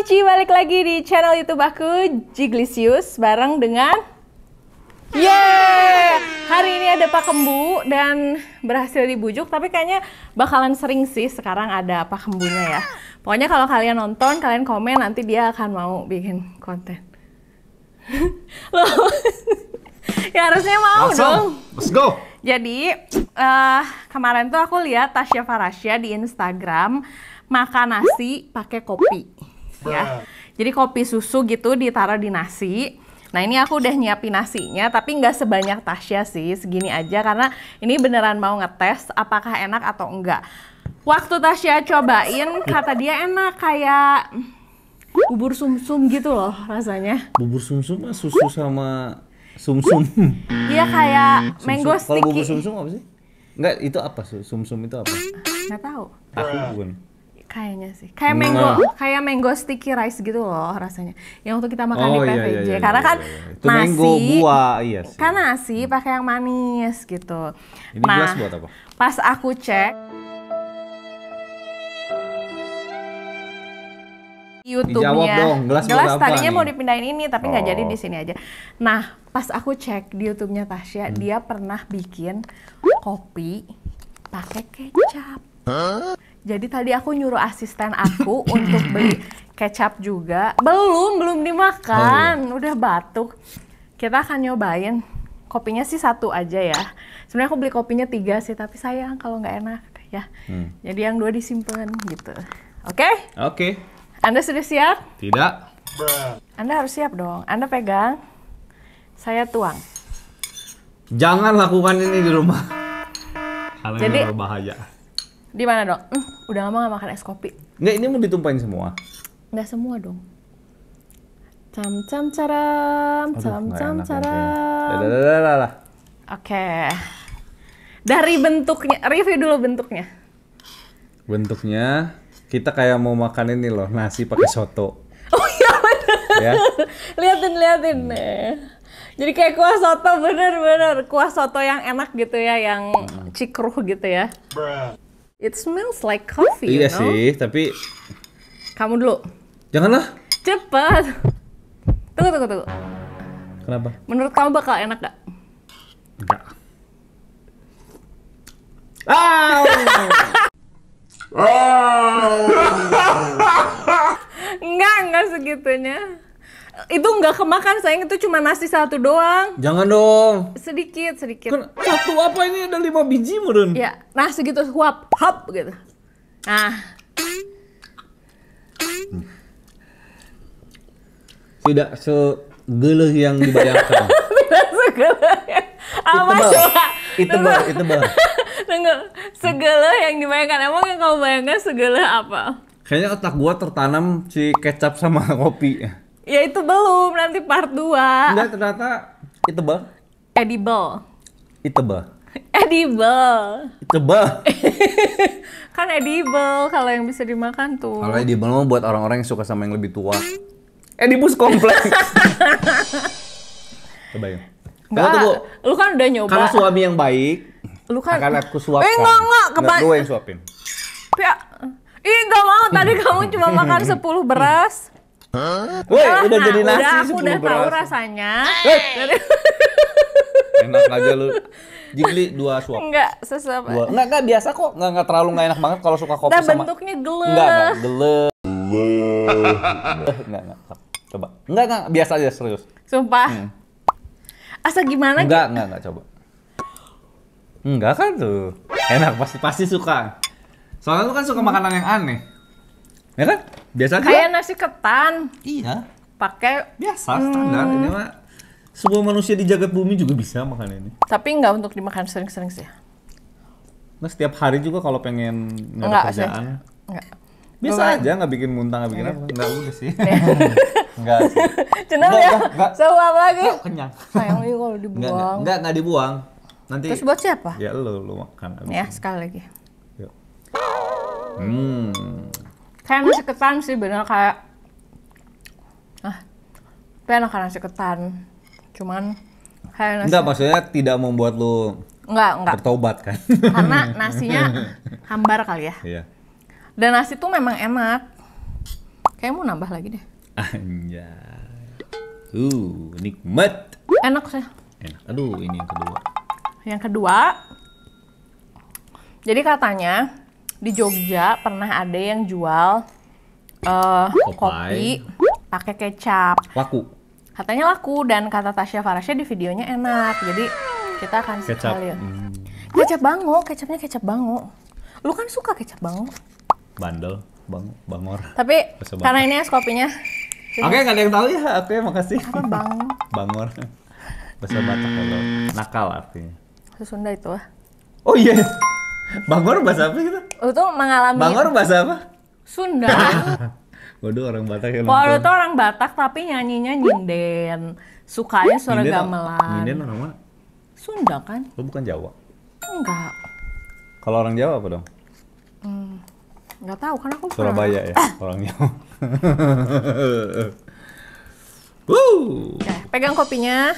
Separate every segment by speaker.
Speaker 1: Michi, balik lagi di channel YouTube aku Jiglisius bareng dengan Yeay! Hari ini ada Pak Kembu dan berhasil dibujuk tapi kayaknya bakalan sering sih sekarang ada Pak Kembunya ya. Pokoknya kalau kalian nonton, kalian komen nanti dia akan mau bikin konten.
Speaker 2: Loh. ya harusnya mau Langsung. dong. Let's go.
Speaker 1: Jadi uh, kemarin tuh aku lihat Tasya Farasya di Instagram makan nasi pakai kopi ya. Jadi kopi susu gitu ditaruh di nasi. Nah ini aku udah nyiapin nasinya, tapi nggak sebanyak Tasya sih, segini aja karena ini beneran mau ngetes apakah enak atau enggak. Waktu Tasya cobain, kata dia enak kayak bubur sumsum gitu loh rasanya.
Speaker 2: Bubur sumsum -sum, susu sama sumsum. Iya -sum. kayak mango sticky. Kalau bubur sumsum apa sih? Enggak, itu apa? Sumsum itu apa? Nggak tahu. Aku bukan?
Speaker 1: Kayaknya sih. Kayak nah. mango, kayak mango sticky rice gitu loh rasanya. Yang waktu kita makan oh, di iya, PVJ. Iya, iya, Karena iya, kan iya, iya. Itu nasi, mango, buah, iya sih. Kan nasi pakai yang manis gitu. Ini nah, gelas buat apa? Pas aku cek YouTube-nya. dong, gelas, gelas tadinya nih? mau dipindahin ini tapi nggak oh. jadi di oh. sini aja. Nah, pas aku cek di YouTube-nya Tasya, hmm. dia pernah bikin kopi pakai kecap. Huh? Jadi tadi aku nyuruh asisten aku untuk beli kecap juga. Belum, belum dimakan. Oh, iya. Udah batuk. Kita akan nyobain. Kopinya sih satu aja ya. Sebenarnya aku beli kopinya tiga sih, tapi sayang kalau nggak enak ya. Hmm. Jadi yang dua disimpan gitu. Oke? Okay? Oke. Okay. Anda sudah siap? Tidak. Anda harus siap dong. Anda pegang. Saya tuang.
Speaker 2: Jangan lakukan ini di rumah. Hal yang berbahaya.
Speaker 1: Di mana dong? Mm, udah lama gak makan es kopi.
Speaker 2: Nggak, ini mau ditumpahin semua?
Speaker 1: Nggak semua dong. Cam cam caram, cam cam caram. Oke. Dari bentuknya, review dulu bentuknya.
Speaker 2: Bentuknya kita kayak mau makan ini loh, nasi pakai soto. Oh iya benar. Ya.
Speaker 1: liatin liatin. Hmm. Jadi kayak kuah soto bener-bener kuah soto yang enak gitu ya, yang cikruh gitu ya. Bruh. It smells like coffee. Iya you know? sih, tapi kamu dulu. Janganlah. Cepat. Tunggu tunggu tunggu. Kenapa? Menurut kamu bakal enak gak? Enggak.
Speaker 2: Ah!
Speaker 1: enggak, enggak segitunya itu nggak kemakan sayang itu cuma nasi satu doang
Speaker 2: jangan dong
Speaker 1: sedikit sedikit kan,
Speaker 2: satu apa ini ada lima biji murun
Speaker 1: ya nah segitu huap hap gitu nah
Speaker 2: tidak segeleh yang dibayangkan tidak segeleh
Speaker 1: yang... apa coba
Speaker 2: itu bah itu bah
Speaker 1: tunggu segeleh yang dibayangkan emang yang kamu bayangkan segeleh apa
Speaker 2: kayaknya otak gua tertanam si kecap sama kopi
Speaker 1: Ya itu belum, nanti part 2. Enggak, ternyata itu bah. Edible. Itu bah. Edible.
Speaker 2: Itu bah.
Speaker 1: kan edible kalau yang bisa dimakan tuh. Kalau
Speaker 2: edible mah buat orang-orang yang suka sama yang lebih tua.
Speaker 1: Edibus kompleks.
Speaker 2: Coba ya. Enggak, tunggu.
Speaker 1: lu kan udah nyoba. Kalau suami yang baik, lu kan akan aku eh, suapkan. Eh, enggak, enggak, enggak. gue yang suapin. Pia... Ih, enggak mau. Tadi kamu cuma makan 10 beras.
Speaker 2: Hah? Woi, udah, jadi nasi udah, aku udah tahu
Speaker 1: rasanya. Hey.
Speaker 2: enak aja lu. Jadi dua suap. Enggak, sesuap. Dua. Enggak, enggak biasa kok. Enggak enggak terlalu enggak enak banget kalau suka kopi nah, sama. bentuknya gele. Enggak, enggak gele. enggak, enggak. Coba. Enggak, enggak, biasa aja serius.
Speaker 1: Sumpah. Hmm. Asa gimana?
Speaker 2: Enggak, enggak, enggak coba. Enggak kan tuh. Enak pasti pasti suka. Soalnya lu kan suka makanan yang aneh. Ya kan? Biasa aja. Kayak nasi
Speaker 1: ketan. Iya. Pakai biasa hmm. standar hmm. ini mah.
Speaker 2: Semua manusia di jagat bumi juga bisa makan ini.
Speaker 1: Tapi nggak untuk dimakan sering-sering sih.
Speaker 2: Nah setiap hari juga kalau pengen nggak kerjaan. Enggak. bisa aja nggak bikin muntah nggak bikin apa. Enggak udah sih. Enggak iya. sih.
Speaker 1: Cenang ya. Sewap lagi. kenyang. Sayang lagi kalau dibuang. Enggak enggak dibuang.
Speaker 2: Nanti Terus buat siapa? Ya lu lu makan. Abis ya, sekali lagi. Yuk. Hmm
Speaker 1: kayak nasi ketan sih bener kayak ah pengen makan nasi ketan cuman kayak nasi enggak
Speaker 2: maksudnya tidak membuat lu enggak enggak bertobat kan
Speaker 1: karena nasinya hambar kali ya iya dan nasi tuh memang enak kayak mau nambah lagi deh
Speaker 2: anjay uh nikmat enak sih enak aduh ini yang kedua
Speaker 1: yang kedua jadi katanya di Jogja pernah ada yang jual uh, kopi pakai kecap. Laku. Katanya laku dan kata Tasya Farasya di videonya enak. Jadi kita akan kecap. sekalian. Hmm. Kecap bango, kecapnya kecap bango. Lu kan suka kecap bango.
Speaker 2: Bandel, bang, bangor. Tapi karena ini es
Speaker 1: kopinya. Oke, okay, nggak ada yang tahu ya. Oke, okay, makasih. Apa bang?
Speaker 2: bangor. Bahasa Batak kalau nakal artinya.
Speaker 1: Bahasa Sunda itu ah. Oh iya.
Speaker 2: Bangor bahasa apa gitu?
Speaker 1: Lu tuh mengalami Bangor bahasa apa? Sunda.
Speaker 2: Waduh orang Batak yang Waduh tuh
Speaker 1: orang Batak tapi nyanyinya nyinden. Sukanya suara nyinden, gamelan. Nyinden orang mana? Sunda kan? Lo oh, bukan Jawa? Enggak.
Speaker 2: Kalau orang Jawa apa dong?
Speaker 1: Hmm, enggak tahu kan aku Surabaya pernah. ya
Speaker 2: eh. orang Jawa. Wuh.
Speaker 1: Pegang kopinya.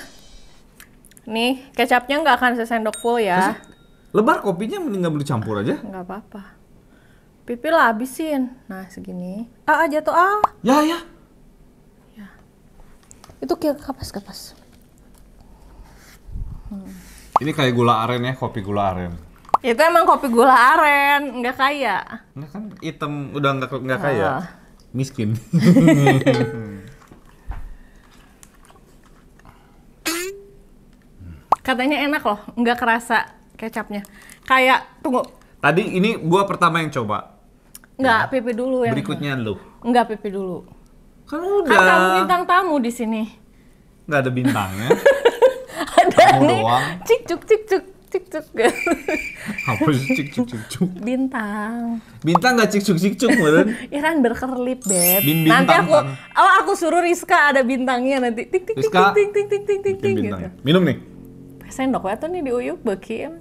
Speaker 1: Nih, kecapnya nggak akan sesendok full ya.
Speaker 2: Lebar kopinya mending nggak campur aja.
Speaker 1: Nggak apa-apa. Pipi lah habisin. Nah segini. Ah, ah jatuh ah. Ya ya. Ya. Itu kayak kapas kapas. Hmm.
Speaker 2: Ini kayak gula aren ya, kopi gula aren.
Speaker 1: Itu emang kopi gula aren, nggak kaya.
Speaker 2: ini kan hitam udah nggak nggak kaya. Uh. Miskin.
Speaker 1: Katanya enak loh, nggak kerasa kecapnya. Kayak tunggu.
Speaker 2: Tadi ini gua pertama yang coba.
Speaker 1: Enggak, ya. pipi dulu ya. Berikutnya lu. Enggak, pipi dulu. Kan, kan udah. Kan kamu bintang tamu di sini.
Speaker 2: Enggak ada bintangnya.
Speaker 1: ada tamu nih. doang. Cik cuk cik cuk cik cuk.
Speaker 2: Apa cik cuk cik cuk?
Speaker 1: Bintang.
Speaker 2: Bintang gak cik cuk cik cuk, Meren?
Speaker 1: Iran berkerlip, Beb. Bin bintang. Nanti aku oh, aku suruh Rizka ada bintangnya nanti. Tik tik tik tik tik tik
Speaker 2: tik tik gitu. Minum nih.
Speaker 1: Sendoknya tuh nih diuyuk bekim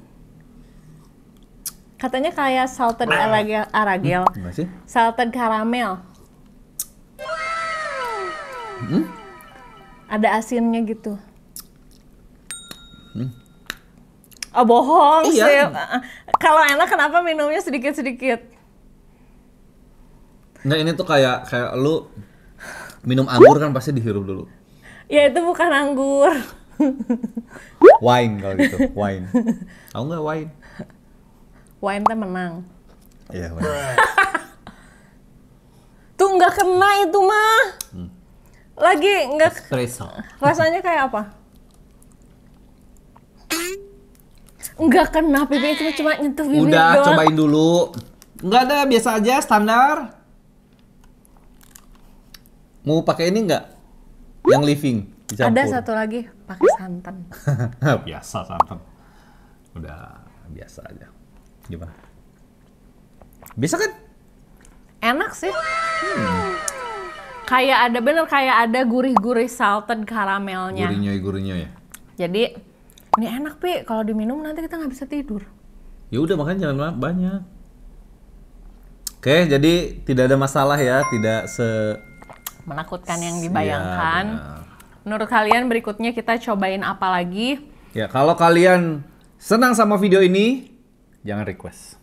Speaker 1: Katanya kayak salted aragel, aragel. Hmm, Salted karamel. Hmm? Ada asinnya gitu. Hmm. Oh bohong iya. sih. Uh-uh. Kalau enak kenapa minumnya sedikit-sedikit?
Speaker 2: Nah ini tuh kayak kayak lu minum anggur kan pasti dihirup dulu.
Speaker 1: Ya itu bukan anggur.
Speaker 2: wine kalau gitu, wine. Aku nggak wine.
Speaker 1: WMT teh menang.
Speaker 2: Iya, yeah,
Speaker 1: Tuh nggak kena itu mah. Hmm. Lagi nggak Rasanya kayak apa? Nggak kena pipi itu cuma nyentuh bibir Udah, doang. cobain
Speaker 2: dulu. Nggak ada, biasa aja, standar. Mau pakai ini nggak? Yang living. Dicampur. Ada
Speaker 1: satu lagi, pakai santan.
Speaker 2: biasa santan. Udah biasa aja. Gimana? Bisa kan?
Speaker 1: Enak sih. Hmm. Kayak ada bener kayak ada gurih-gurih salted karamelnya. Gurinya gurinya ya. Jadi ini enak pi kalau diminum nanti kita nggak bisa tidur.
Speaker 2: Ya udah makan jangan banyak. Oke, jadi tidak ada masalah ya, tidak se
Speaker 1: menakutkan yang dibayangkan. Ya, Menurut kalian berikutnya kita cobain apa lagi?
Speaker 2: Ya, kalau kalian senang sama video ini, Jangan request.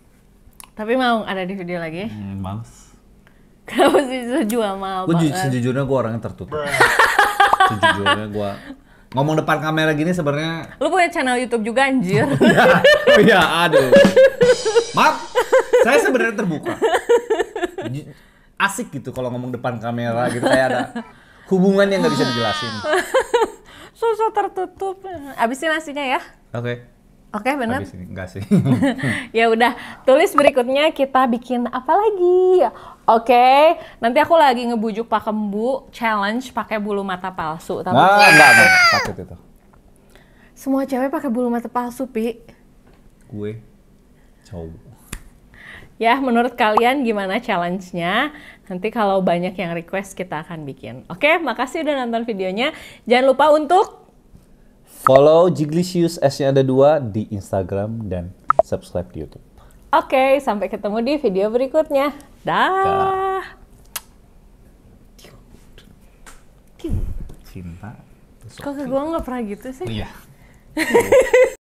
Speaker 1: Tapi mau ada di video lagi?
Speaker 2: Hmm, males.
Speaker 1: Kenapa sih sejujurnya mau? Gue sejujurnya
Speaker 2: gue orangnya tertutup. sejujurnya gue ngomong depan kamera gini sebenarnya.
Speaker 1: Lu punya channel YouTube juga anjir. Iya.
Speaker 2: oh, iya, oh, aduh. Maaf, saya sebenarnya terbuka. Asik gitu kalau ngomong depan kamera gitu kayak ada hubungan yang nggak bisa dijelasin.
Speaker 1: Susah tertutup. Abisin nasinya ya. Oke. Okay. Oke, okay, benar. Enggak sih. ya udah, tulis berikutnya kita bikin apa lagi? Oke, okay, nanti aku lagi ngebujuk Pak Kembu challenge pakai bulu mata palsu. Tapi... Nah, enggak, enggak, sakit itu. Semua cewek pakai bulu mata palsu, Pi. Gue cowok. Ya, menurut kalian gimana challenge-nya? Nanti kalau banyak yang request kita akan bikin. Oke, okay, makasih udah nonton videonya. Jangan lupa untuk
Speaker 2: Follow Jiglicious S-nya ada dua di Instagram dan subscribe di YouTube.
Speaker 1: Oke, sampai ketemu di video berikutnya. Dah.
Speaker 2: Cinta. Kok ke
Speaker 1: gua nggak pernah gitu sih? Oh iya.